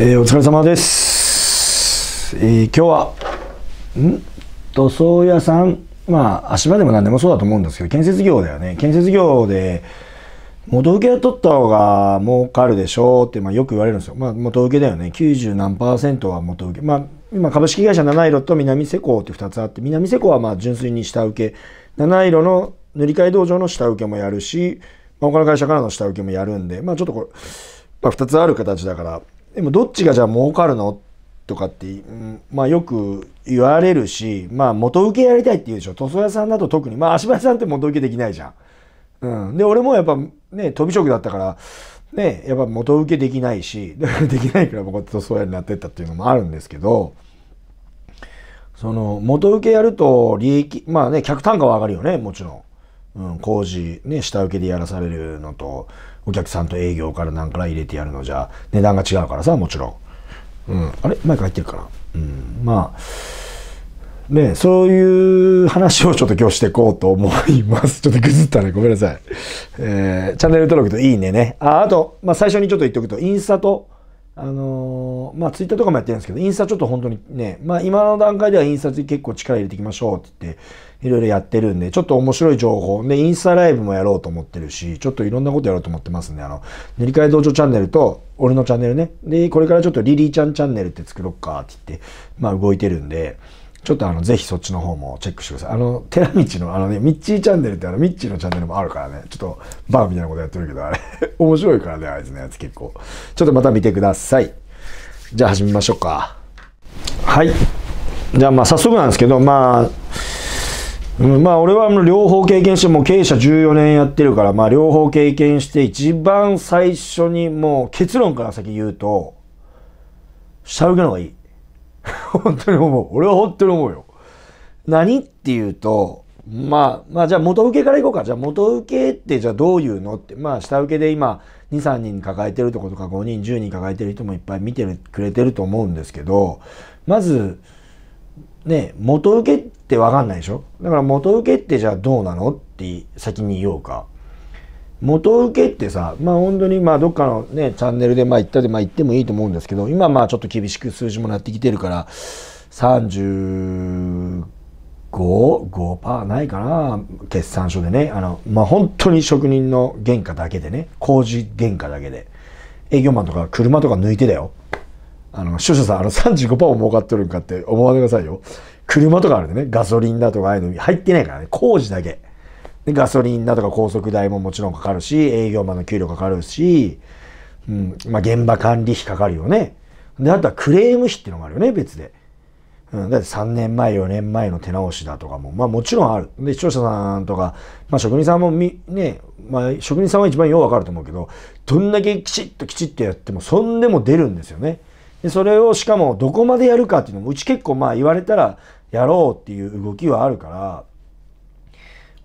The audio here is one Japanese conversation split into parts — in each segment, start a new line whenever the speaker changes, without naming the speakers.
えー、お疲れ様です、えー、今日はん塗装屋さんまあ足場でも何でもそうだと思うんですけど建設業だよね建設業で元請け取った方が儲かるでしょうって、まあ、よく言われるんですよ。まあ、元請けだよね。90何パーセントは元請け。まあ、今株式会社七色と南瀬港って2つあって、南瀬港はまあ純粋に下請け。七色の塗り替え道場の下請けもやるし、まあ、他の会社からの下請けもやるんで、まあちょっとこれ、まあ、2つある形だから、でもどっちがじゃあ儲かるのとかって、うん、まあよく言われるし、まあ元請けやりたいって言うでしょ。塗装屋さんだと特に。まあ足場さんって元請けできないじゃん。うん。で、俺もやっぱね、飛び職だったから、ね、やっぱ元請けできないし、できないから僕は塗装屋になってったっていうのもあるんですけど、その元請けやると利益、まあね、客単価は上がるよね、もちろん。うん、工事、ね、下請けでやらされるのと、お客さんと営業からなんから入れてやるのじゃ、値段が違うからさ、もちろん。うん。あれマイク入ってるかなうん。まあ、ね、そういう話をちょっと今日していこうと思います。ちょっとぐずったね。ごめんなさい。えー、チャンネル登録といいねね。あ、あと、まあ最初にちょっと言っておくと、インスタと、あのー、まあ、ツイッターとかもやってるんですけど、インスタちょっと本当にね、まあ、今の段階ではインスタ結構力入れていきましょうって言って、いろいろやってるんで、ちょっと面白い情報、で、インスタライブもやろうと思ってるし、ちょっといろんなことやろうと思ってますんで、あの、塗り替え道場チャンネルと、俺のチャンネルね、で、これからちょっとリリーちゃんチャンネルって作ろっかって言って、まあ、動いてるんで、ちょっとあの、ぜひそっちの方もチェックしてください。あの、寺道の、あのね、ミッチーチャンネルってあの、ミッチーのチャンネルもあるからね、ちょっとバーみたいなことやってるけど、あれ 面白いからね、あいつのやつ結構。ちょっとまた見てください。じゃあ始めましょうか。はい。じゃあまあ早速なんですけど、まあ、うん、まあ俺はあの両方経験して、もう経営者14年やってるから、まあ両方経験して、一番最初にもう結論から先言うと、下請けの方がいい。本当に思う。俺は本当に思うよ。何っていうと、まあ、まあ、じゃあ元請けからいこうか。じゃあ元請けってじゃあどういうのって、まあ下請けで今2、3人抱えてるとことか5人、10人抱えてる人もいっぱい見てくれてると思うんですけど、まず、ね、元請けってわかんないでしょだから元請けってじゃあどうなのって先に言おうか。元請けってさ、まあ本当にまあどっかのね、チャンネルでまあ言ったでまあ言ってもいいと思うんですけど、今まあちょっと厳しく数字もなってきてるから、35、5%ないかな、決算書でね。あの、まあ本当に職人の原価だけでね、工事原価だけで。営業マンとか車とか抜いてだよ。あの、視聴者さん、あの35%を儲かっとるんかって思わないでくださいよ。車とかあるんでね、ガソリンだとかああいうの入ってないからね、工事だけ。でガソリンだとか高速代ももちろんかかるし、営業マンの給料かかるし、うん、まあ、現場管理費かかるよね。で、あとはクレーム費っていうのがあるよね、別で。うん、だって3年前、4年前の手直しだとかも、まあもちろんある。で、視聴者さんとか、まあ職人さんもみ、ね、まあ職人さんは一番ようわかると思うけど、どんだけきちっときちっとやっても、そんでも出るんですよね。で、それをしかもどこまでやるかっていうのも、うち結構まあ言われたらやろうっていう動きはあるから、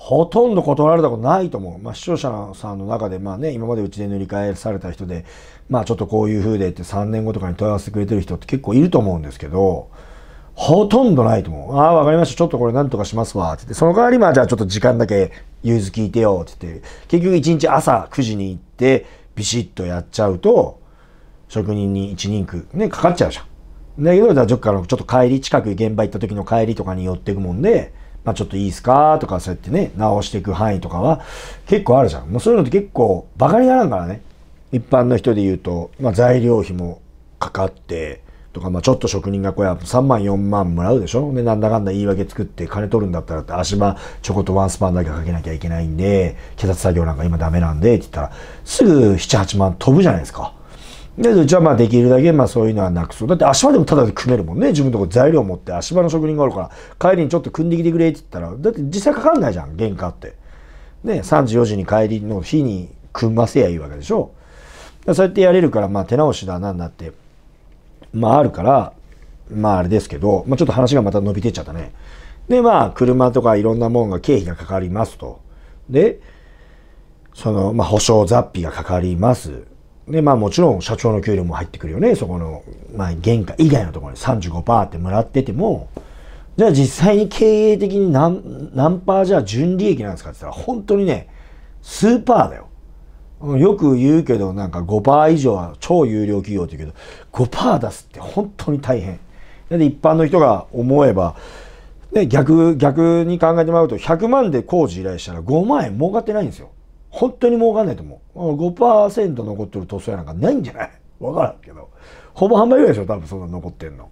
ほとんど断られたことないと思う。まあ、視聴者さんの中で、まあね、今までうちで塗り替えされた人で、まあちょっとこういう風でって3年後とかに問い合わせてくれてる人って結構いると思うんですけど、ほとんどないと思う。ああ、わかりました。ちょっとこれなんとかしますわ。ってって、その代わり、まあじゃあちょっと時間だけ融通聞いてよ。って言って、結局1日朝9時に行って、ビシッとやっちゃうと、職人に一人区、ね、かかっちゃうじゃん。だけど、じゃあ、っかちょっと帰り、近く現場行った時の帰りとかに寄ってくもんで、まあ、ちょっといいですかとか、そうやってね、直していく範囲とかは結構あるじゃん。もうそういうのって結構バカにならんからね。一般の人で言うと、まあ、材料費もかかって、とか、まあ、ちょっと職人がこうや3万4万もらうでしょで、なんだかんだ言い訳作って金取るんだったらって足場ちょこっとワンスパンだけかけなきゃいけないんで、警察作業なんか今ダメなんでって言ったら、すぐ7、8万飛ぶじゃないですか。で、うちはまあできるだけまあそういうのはなくそう。だって足場でもただで組めるもんね。自分のとこ材料持って足場の職人がおるから、帰りにちょっと組んできてくれって言ったら、だって実際かかんないじゃん、原価って。ね、3時4時に帰りの日に組ませやいいわけでしょ。そうやってやれるから、まあ手直しだなんだって、まああるから、まああれですけど、まあちょっと話がまた伸びてっちゃったね。で、まあ車とかいろんなもんが経費がかかりますと。で、その、まあ保証雑費がかかります。で、まあもちろん社長の給料も入ってくるよね。そこの、まあ原価以外のところに35%ってもらってても、じゃあ実際に経営的に何、何パーじゃあ純利益なんですかって言ったら、本当にね、数パーだよ。よく言うけど、なんか5%以上は超有料企業って言うけど、5%出すって本当に大変。で、一般の人が思えば、ね、逆、逆に考えてもらうと、100万で工事依頼したら5万円儲かってないんですよ。本当に儲かんないと思う。5%残ってる塗装屋なんかないんじゃないわからんけど。ほぼ半倍ぐらいでしょ、多分そんな残ってんの。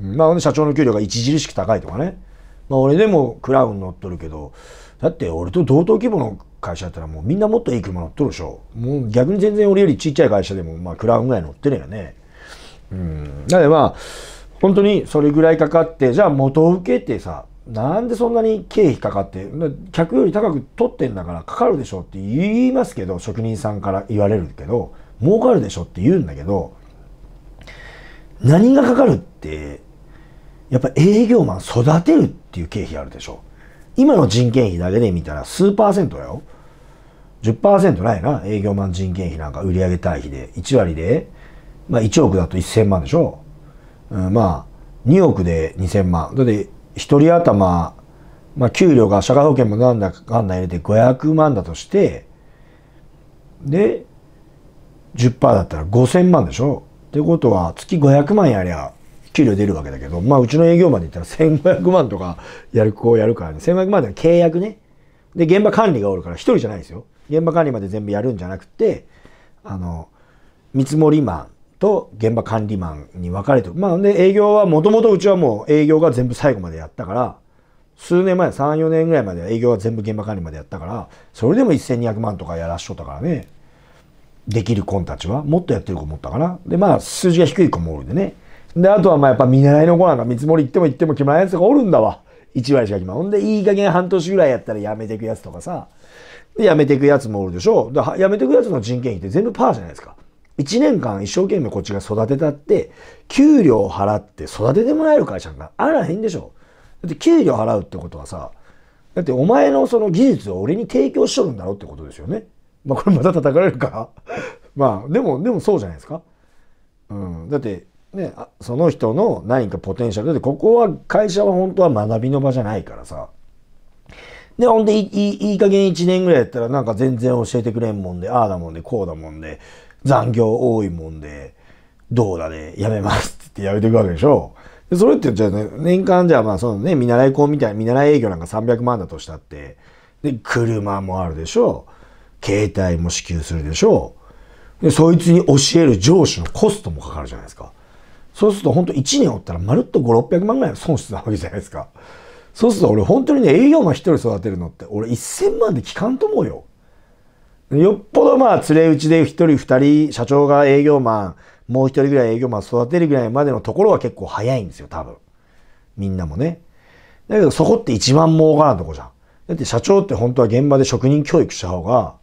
まあ、社長の給料が著しく高いとかね。まあ、俺でもクラウン乗っとるけど、だって俺と同等規模の会社だったらもうみんなもっといい車乗っとるでしょ。もう逆に全然俺よりちっちゃい会社でも、まあ、クラウンぐらい乗ってるよね。うん。だからまあ、本当にそれぐらいかかって、じゃあ元受けてさ、なんでそんなに経費かかって、客より高く取ってんだからかかるでしょって言いますけど、職人さんから言われるけど、儲かるでしょって言うんだけど、何がかかるって、やっぱ営業マン育てるっていう経費あるでしょ。今の人件費だけで見たら数パーセントだよ。10%ないな、営業マン人件費なんか売上対比で。1割で、まあ1億だと1000万でしょ。うん、まあ、2億で2000万。だって一人頭、まあ、給料が社会保険もなんだかんだ入れて500万だとして、で、10%だったら5000万でしょってことは、月500万やりゃ、給料出るわけだけど、まあ、うちの営業マンで言ったら1500万とかやる子をやるからね、1500万で契約ね。で、現場管理がおるから、一人じゃないですよ。現場管理まで全部やるんじゃなくて、あの、見積もりマン、と現場管理マンに分かれてる。まあ、で営業はもともとうちはもう営業が全部最後までやったから、数年前、3、4年ぐらいまで営業は全部現場管理までやったから、それでも1200万とかやらしとったからね。できる子たちは、もっとやってる子もおったから。で、まあ、数字が低い子もおるんでね。で、あとはまあやっぱ見習いの子なんか見積もり行っても行っても決まらないやつがおるんだわ。1割しか決まらん。ほんで、いい加減半年ぐらいやったらやめていくやつとかさ。で、やめていくやつもおるでしょ。辞やめていくやつの人件費って全部パーじゃないですか。1年間一生懸命こっちが育てたって、給料を払って育ててもらえる会社があらへんでしょ。だって給料払うってことはさ、だってお前のその技術を俺に提供しとるんだろうってことですよね。まあこれまた叩かれるか まあでも、でもそうじゃないですか。うん。だって、ね、その人の何かポテンシャル。だってここは会社は本当は学びの場じゃないからさ。で、ほんでいい、いい加減1年ぐらいやったらなんか全然教えてくれんもんで、ああだもんで、こうだもんで、残業多いもんで、どうだね、やめますって言ってやめていくわけでしょ。でそれってじゃあ、ね、年間じゃあまあそのね、見習い校みたいな、見習い営業なんか300万だとしたって、で、車もあるでしょ。携帯も支給するでしょ。で、そいつに教える上司のコストもかかるじゃないですか。そうすると本当1年おったらまるっと5、600万ぐらいの損失なわけじゃないですか。そうすると俺本当にね、営業マン1人育てるのって俺1000万で効かんと思うよ。よっぽどまあ連れ打ちで一人二人社長が営業マンもう一人ぐらい営業マン育てるぐらいまでのところは結構早いんですよ多分みんなもねだけどそこって一番儲からんとこじゃんだって社長って本当は現場で職人教育した方が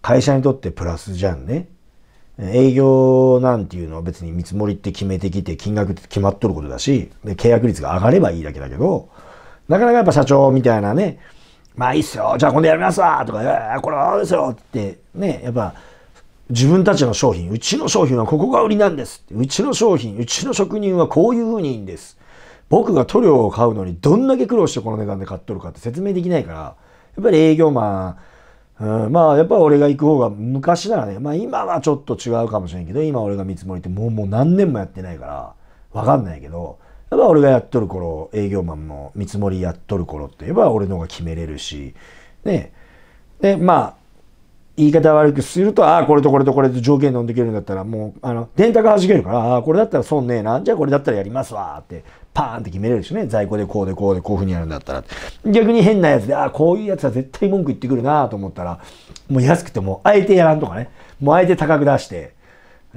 会社にとってプラスじゃんね営業なんていうのは別に見積もりって決めてきて金額って決まっとることだしで契約率が上がればいいだけだけどなかなかやっぱ社長みたいなねまあいいっすよ、じゃあ今度やりますわとか、えー、これはですよってね、やっぱ自分たちの商品、うちの商品はここが売りなんですうちの商品、うちの職人はこういうふうにいいんです。僕が塗料を買うのにどんだけ苦労してこの値段で買っとるかって説明できないから、やっぱり営業マン、うん、まあやっぱ俺が行く方が昔ならね、まあ今はちょっと違うかもしれんけど、今俺が見積もりってもうもう何年もやってないから、わかんないけど、やっぱ俺がやっとる頃、営業マンの見積もりやっとる頃って言えば俺の方が決めれるし、ね。で、まあ、言い方悪くすると、ああ、これとこれとこれと条件飲んでけるんだったら、もう、あの、電卓弾けるから、ああ、これだったら損ねえな、じゃあこれだったらやりますわ、って、パーンって決めれるしね、在庫でこうでこうでこういうふうにやるんだったら。逆に変なやつで、ああ、こういうやつは絶対文句言ってくるなと思ったら、もう安くても、あえてやらんとかね、もうあえて高く出して、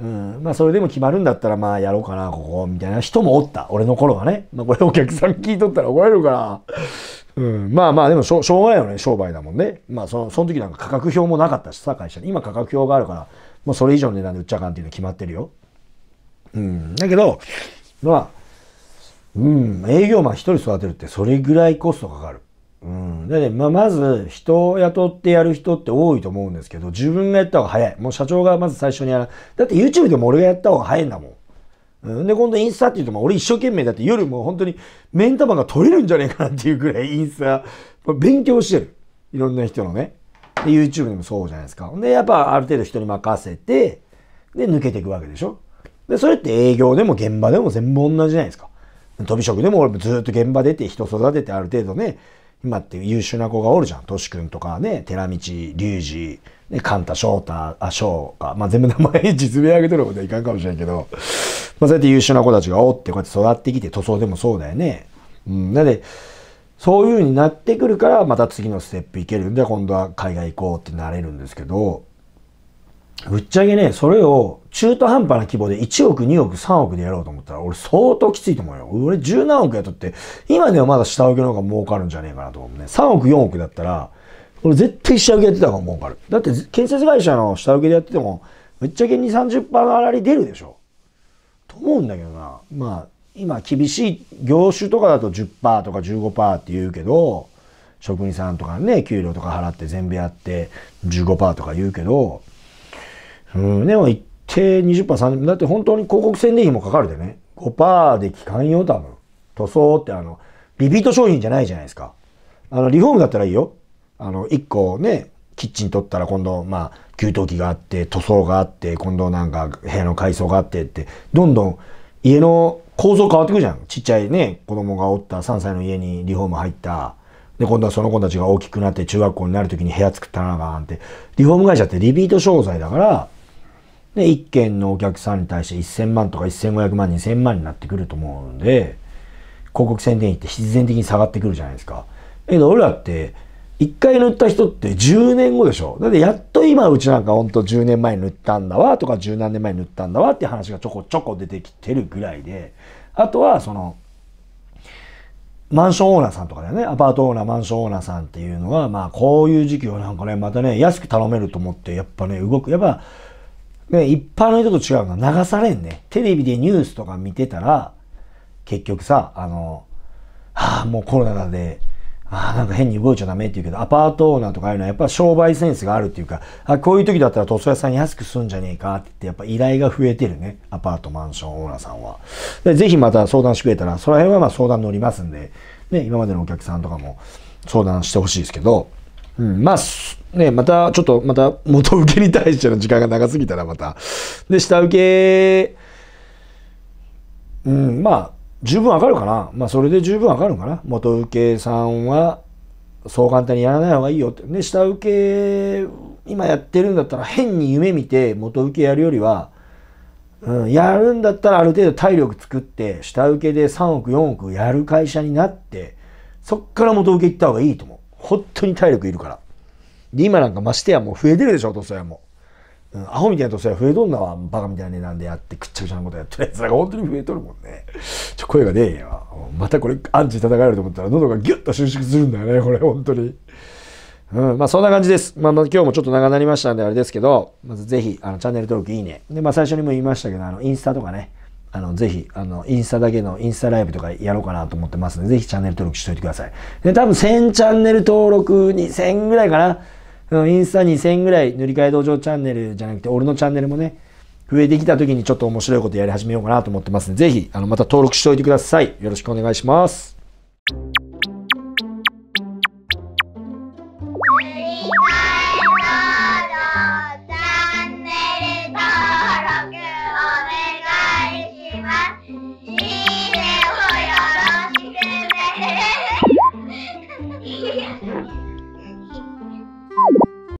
うんまあ、それでも決まるんだったら、まあ、やろうかな、ここ、みたいな人もおった。俺の頃はね。まあ、これお客さん聞いとったら怒られるから。うん、まあまあ、でもしょ、しょうがないよね、商売だもんね。まあ、その、その時なんか価格表もなかったしさ、会社に。今価格表があるから、もうそれ以上の値段で売っちゃかんっていうのは決まってるよ。うん。だけど、まあ、うん、営業マン1人育てるってそれぐらいコストかかる。うん。だって、まあ、まず人を雇ってやる人って多いと思うんですけど、自分がやった方が早い。もう社長がまず最初にやらだって YouTube でも俺がやった方が早いんだもん。うん、で、今度インスタって言うと、俺一生懸命だって夜もう本当に目ん玉が取れるんじゃねえかなっていうぐらいインスタ、勉強してる。いろんな人のね。で、YouTube でもそうじゃないですか。で、やっぱある程度人に任せて、で、抜けていくわけでしょ。で、それって営業でも現場でも全部同じじゃないですか。飛び職でも俺もずっと現場出て人育ててある程度ね、今って優秀な子がおるじゃん。トシ君とかね、寺道、隆二、ね、カンタ、翔太、あ、翔か。まあ、全部名前実名上げてることはいかんかもしれんけど、まあ、そうやって優秀な子たちがおって、こうやって育ってきて、塗装でもそうだよね。うん。なんで、そういう風になってくるから、また次のステップいけるんで、今度は海外行こうってなれるんですけど、ぶっちゃけね、それを中途半端な規模で1億、2億、3億でやろうと思ったら、俺相当きついと思うよ。俺1何億やっとって、今ではまだ下請けの方が儲かるんじゃねえかなと思うね。3億、4億だったら、俺絶対下請けやってた方が儲かる。だって建設会社の下請けでやってても、ぶっちゃけ2、30%の粗利出るでしょ。と思うんだけどな。まあ、今厳しい業種とかだと10%とか15%って言うけど、職人さんとかね、給料とか払って全部やって15%とか言うけど、うん、でも一定20%、30%、だって本当に広告宣伝費もかかるでね。5%でかんよ、多分。塗装ってあの、リピート商品じゃないじゃないですか。あの、リフォームだったらいいよ。あの、1個ね、キッチン取ったら今度、まあ、給湯器があって、塗装があって、今度なんか部屋の改装があってって、どんどん家の構造変わってくるじゃん。ちっちゃいね、子供がおった3歳の家にリフォーム入った。で、今度はその子たちが大きくなって中学校になる時に部屋作ったななんて、リフォーム会社ってリピート商材だから、で、1件のお客さんに対して1000万とか1500万、2000万になってくると思うんで、広告宣伝費って必然的に下がってくるじゃないですか。けど俺らって、1回塗った人って10年後でしょ。だってやっと今うちなんかほんと10年前塗ったんだわとか10何年前塗ったんだわって話がちょこちょこ出てきてるぐらいで、あとはその、マンションオーナーさんとかだよね。アパートオーナー、マンションオーナーさんっていうのは、まあこういう時期をなんかね、またね、安く頼めると思って、やっぱね、動く。やっぱ、ね、一般の人と違うのは流されんね。テレビでニュースとか見てたら、結局さ、あの、ああ、もうコロナで、ああ、なんか変に動いちゃダメって言うけど、アパートオーナーとかああいうのはやっぱ商売センスがあるっていうか、あこういう時だったら塗装屋さんに安くすんじゃねえかって言って、やっぱ依頼が増えてるね。アパート、マンションオーナーさんは。で、ぜひまた相談してくれたら、その辺はまあ相談乗りますんで、ね、今までのお客さんとかも相談してほしいですけど、うん、まあ、ね、またちょっと、また元請けに対しての時間が長すぎたらまた。で、下請け、うん、まあ、十分わかるかな。まあ、それで十分わかるかな。元請けさんは、そう簡単にやらない方がいいよって。で、下請け、今やってるんだったら変に夢見て元請けやるよりは、うん、やるんだったらある程度体力作って、下請けで3億4億やる会社になって、そっから元請け行った方がいいと思う。本当に体力いるから。で、今なんかましてやもう増えてるでしょ、塗装屋も。うん、アホみたいな塗装屋増えとんなわ、バカみたいな値段でやって、くっちゃくちゃなことやってるやつだか本当に増えとるもんね。ちょ、声が出えよ。またこれ、アンチ戦えると思ったら喉がギュッと収縮するんだよね、これ、本当に。うん、まあそんな感じです。まあ、まあ今日もちょっと長なりましたんであれですけど、まずぜひ、あの、チャンネル登録いいね。で、まあ最初にも言いましたけど、あの、インスタとかね、あの、ぜひ、あの、インスタだけのインスタライブとかやろうかなと思ってますので、ぜひチャンネル登録しといてください。で、多分1000チャンネル登録2000ぐらいかな。うん、インスタ2000ぐらい塗り替え道場チャンネルじゃなくて、俺のチャンネルもね、増えてきた時にちょっと面白いことやり始めようかなと思ってますので、ぜひ、あの、また登録しておいてください。よろしくお願いします。